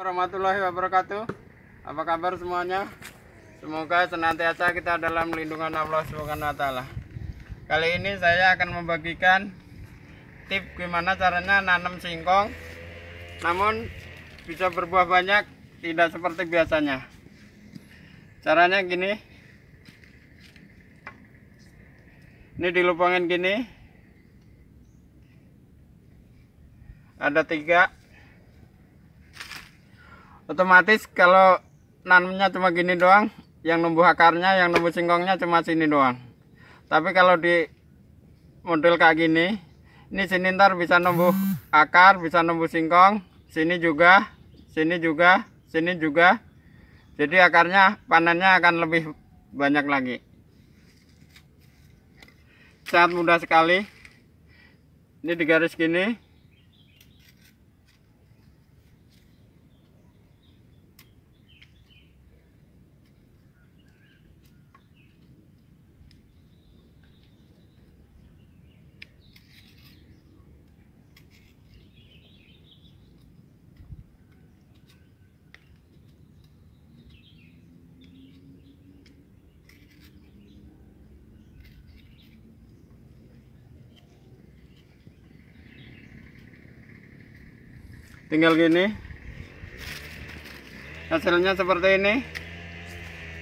warahmatullahi wabarakatuh Apa kabar semuanya? Semoga senantiasa kita dalam lindungan Allah SWT Kali ini saya akan membagikan tip gimana caranya nanam singkong Namun bisa berbuah banyak tidak seperti biasanya Caranya gini Ini dilubangin gini Ada tiga otomatis kalau nanamnya cuma gini doang yang numbuh akarnya yang numbuh singkongnya cuma sini doang tapi kalau di model kayak gini ini sini ntar bisa numbuh akar bisa numbuh singkong sini juga sini juga sini juga jadi akarnya panennya akan lebih banyak lagi sangat mudah sekali ini di garis gini tinggal gini hasilnya seperti ini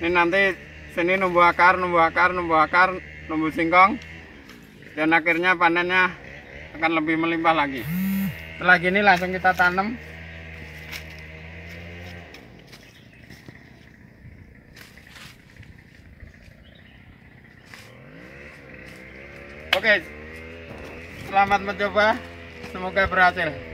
ini nanti sini numbuh akar numbuh akar numbuh akar numbuh singkong dan akhirnya panennya akan lebih melimpah lagi setelah gini langsung kita tanam oke selamat mencoba semoga berhasil